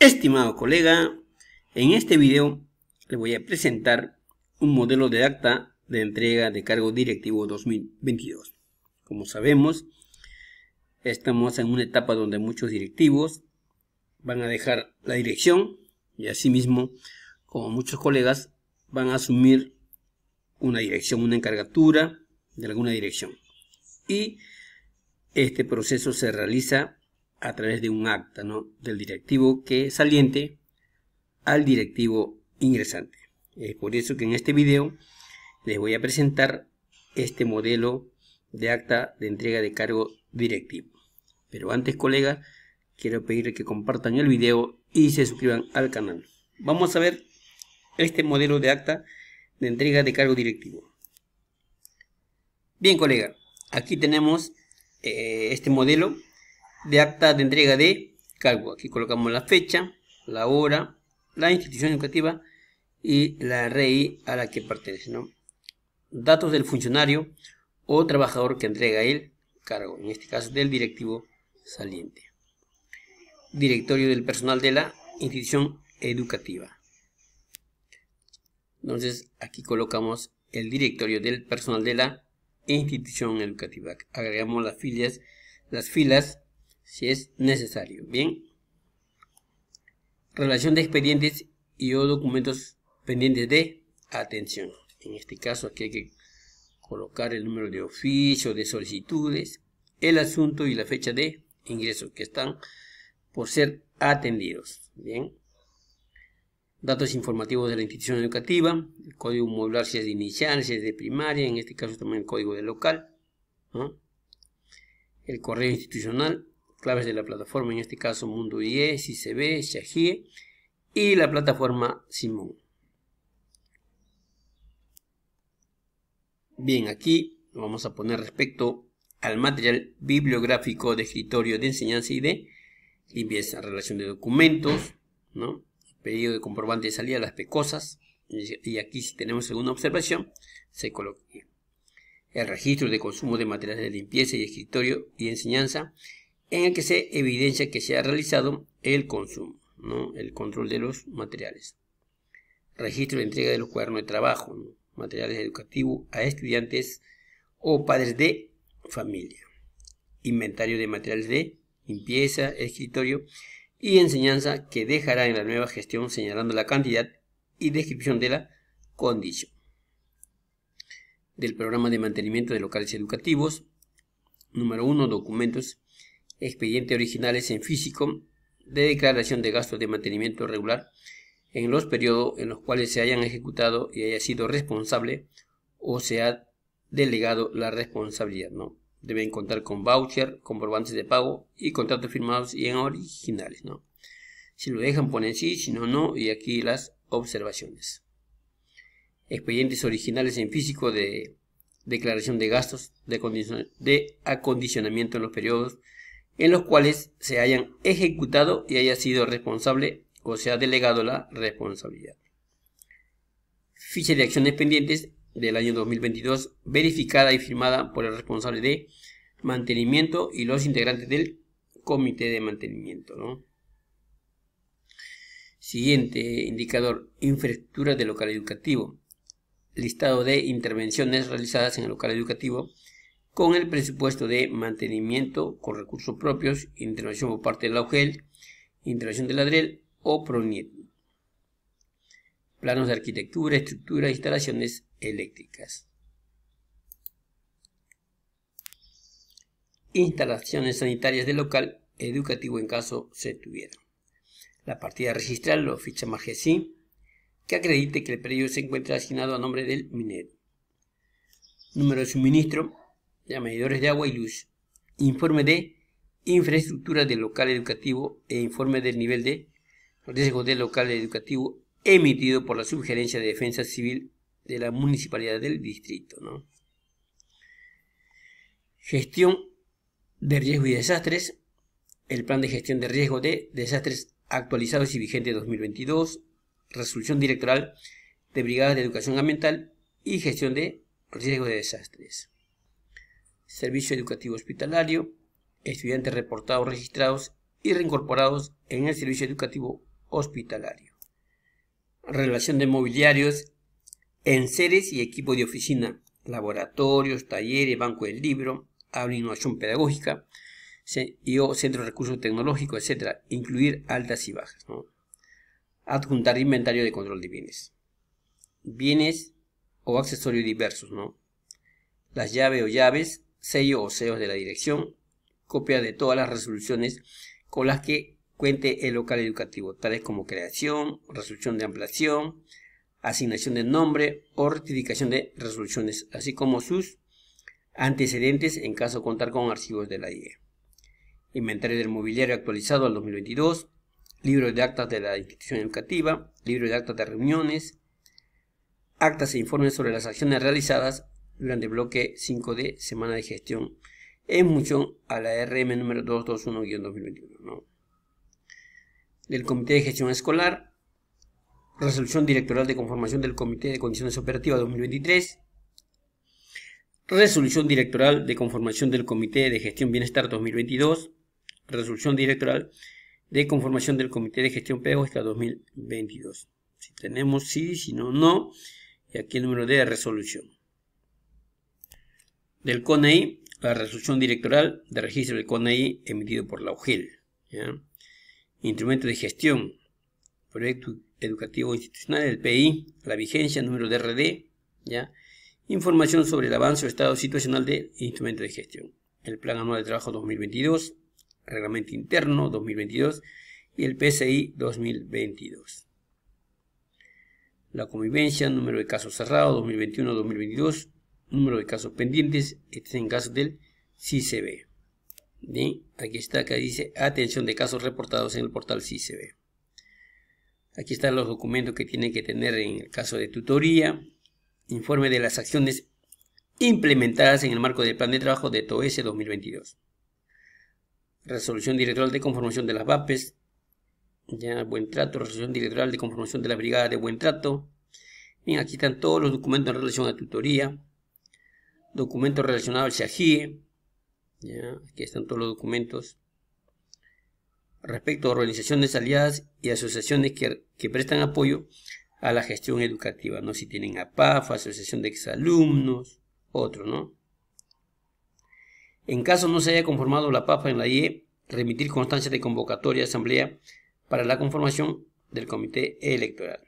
Estimado colega, en este video le voy a presentar un modelo de acta de entrega de cargo directivo 2022. Como sabemos, estamos en una etapa donde muchos directivos van a dejar la dirección y asimismo, como muchos colegas, van a asumir una dirección, una encargatura de alguna dirección. Y este proceso se realiza a través de un acta ¿no? del directivo que saliente al directivo ingresante. Es por eso que en este video les voy a presentar este modelo de acta de entrega de cargo directivo. Pero antes, colegas, quiero pedir que compartan el video y se suscriban al canal. Vamos a ver este modelo de acta de entrega de cargo directivo. Bien, colega, aquí tenemos eh, este modelo de acta de entrega de cargo. Aquí colocamos la fecha, la hora, la institución educativa y la REI a la que pertenece. Datos del funcionario o trabajador que entrega el cargo, en este caso del directivo saliente. Directorio del personal de la institución educativa. Entonces aquí colocamos el directorio del personal de la institución educativa. Agregamos las las filas si es necesario. Bien. Relación de expedientes y o documentos pendientes de atención. En este caso aquí hay que colocar el número de oficio, de solicitudes, el asunto y la fecha de ingreso que están por ser atendidos. Bien. Datos informativos de la institución educativa, el código modular si es de inicial, si es de primaria, en este caso también el código de local, el correo institucional, claves de la plataforma, en este caso Mundo IE, CCB, Shahie y la plataforma Simón. Bien, aquí vamos a poner respecto al material bibliográfico de escritorio de enseñanza y de limpieza, relación de documentos, ¿no? pedido de comprobante de salida, las pecosas, y aquí si tenemos alguna observación, se coloca el registro de consumo de materiales de limpieza y escritorio y enseñanza, en el que se evidencia que se ha realizado el consumo, ¿no? el control de los materiales. Registro de entrega de los cuadernos de trabajo, materiales educativos a estudiantes o padres de familia. Inventario de materiales de limpieza, escritorio y enseñanza que dejará en la nueva gestión señalando la cantidad y descripción de la condición. Del programa de mantenimiento de locales educativos. Número 1. Documentos expedientes originales en físico de declaración de gastos de mantenimiento regular en los periodos en los cuales se hayan ejecutado y haya sido responsable o se ha delegado la responsabilidad. ¿no? Deben contar con voucher, comprobantes de pago y contratos firmados y en originales. ¿no? Si lo dejan ponen sí, si no, no. Y aquí las observaciones. Expedientes originales en físico de declaración de gastos de acondicionamiento en los periodos en los cuales se hayan ejecutado y haya sido responsable o se ha delegado la responsabilidad. Ficha de acciones pendientes del año 2022 verificada y firmada por el responsable de mantenimiento y los integrantes del comité de mantenimiento. Siguiente indicador, infraestructura del local educativo. Listado de intervenciones realizadas en el local educativo con el presupuesto de mantenimiento con recursos propios, intervención por parte de la UGEL, intervención de la o PRONIET. Planos de arquitectura, estructura e instalaciones eléctricas. Instalaciones sanitarias del local educativo en caso se tuviera. La partida registral lo ficha Margesí, que acredite que el predio se encuentra asignado a nombre del minero. Número de suministro, medidores de agua y luz, informe de infraestructura del local educativo e informe del nivel de riesgo del local educativo emitido por la Subgerencia de Defensa Civil de la Municipalidad del Distrito. Gestión de riesgo y desastres. El plan de gestión de riesgo de desastres actualizados y vigente 2022. Resolución directoral de brigadas de educación ambiental y gestión de riesgo de desastres servicio educativo hospitalario, estudiantes reportados, registrados y reincorporados en el servicio educativo hospitalario. Relación de mobiliarios en seres y equipo de oficina, laboratorios, talleres, banco del libro, habla innovación pedagógica y o centro de recursos tecnológicos, etc. Incluir altas y bajas. Adjuntar inventario de control de bienes. Bienes o accesorios diversos, ¿no? Las llaves o llaves, sello o sellos de la dirección, copia de todas las resoluciones con las que cuente el local educativo, tales como creación, resolución de ampliación, asignación de nombre o rectificación de resoluciones, así como sus antecedentes en caso de contar con archivos de la IE. Inventario del mobiliario actualizado al 2022, libro de actas de la institución educativa, libro de actas de reuniones, actas e informes sobre las acciones realizadas durante el bloque 5D, semana de gestión, en mucho a la RM número 221-2021. Del Comité de Gestión Escolar, resolución directoral de conformación del Comité de Condiciones Operativas 2023, resolución directoral de conformación del Comité de Gestión Bienestar 2022, resolución directoral de conformación del Comité de Gestión Pedagógica 2022. Si tenemos sí, si no, no, y aquí el número de resolución del CONEI, la resolución directoral de registro del CONEI emitido por la UGEL. Instrumento de gestión, proyecto educativo institucional, del PI, la vigencia, número de RD, información sobre el avance o estado situacional del instrumento de gestión, el Plan Anual de Trabajo 2022, Reglamento Interno 2022 y el PSI 2022. La convivencia, número de casos cerrados 2021-2022, número de casos pendientes, este es en caso del CICB. Bien, aquí está, acá dice atención de casos reportados en el portal CICB. Aquí están los documentos que tienen que tener en el caso de tutoría, informe de las acciones implementadas en el marco del plan de trabajo de TOES 2022. Resolución directoral de conformación de las VAPES, ya buen trato, resolución directoral de conformación de la brigada de buen trato. Bien, aquí están todos los documentos en relación a tutoría, documentos relacionados al ya aquí están todos los documentos, respecto a organizaciones aliadas y asociaciones que, prestan apoyo a la gestión educativa, ¿no? Si tienen APAF, Asociación de Exalumnos, otro, ¿no? En caso no se haya conformado la PAFA en la IE, remitir constancia de convocatoria a asamblea para la conformación del comité electoral.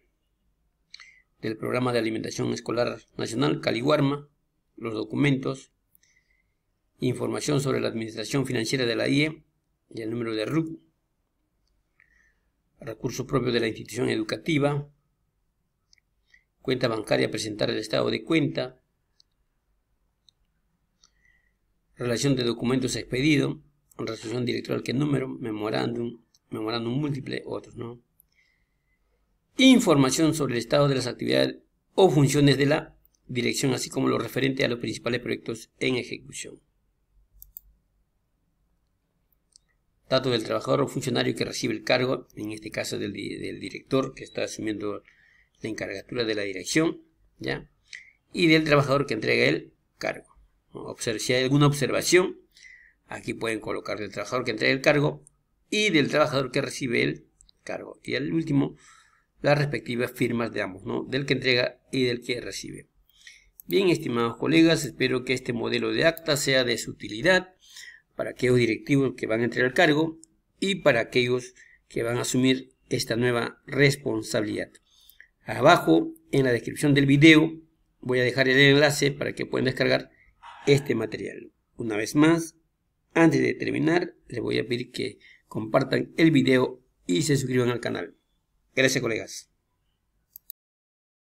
Del programa de alimentación escolar nacional, Caliwarma, los documentos, información sobre la administración financiera de la IE y el número de RUC, recursos propios de la institución educativa, cuenta bancaria, presentar el estado de cuenta, relación de documentos expedidos expedido, resolución directoral que número, memorándum, memorándum múltiple, otros, ¿no? Información sobre el estado de las actividades o funciones de la dirección, así como lo referente a los principales proyectos en ejecución. Datos del trabajador o funcionario que recibe el cargo, en este caso del, director que está asumiendo la encargatura de la dirección, ¿ya? y del trabajador que entrega el cargo. si hay alguna observación, aquí pueden colocar del trabajador que entrega el cargo y del trabajador que recibe el cargo. Y al último, las respectivas firmas de ambos, ¿no? del que entrega y del que recibe. Bien, estimados colegas, espero que este modelo de acta sea de su utilidad para aquellos directivos que van a entrar al cargo y para aquellos que van a asumir esta nueva responsabilidad. Abajo, en la descripción del video, voy a dejar el enlace para que puedan descargar este material. Una vez más, antes de terminar, les voy a pedir que compartan el video y se suscriban al canal. Gracias, colegas.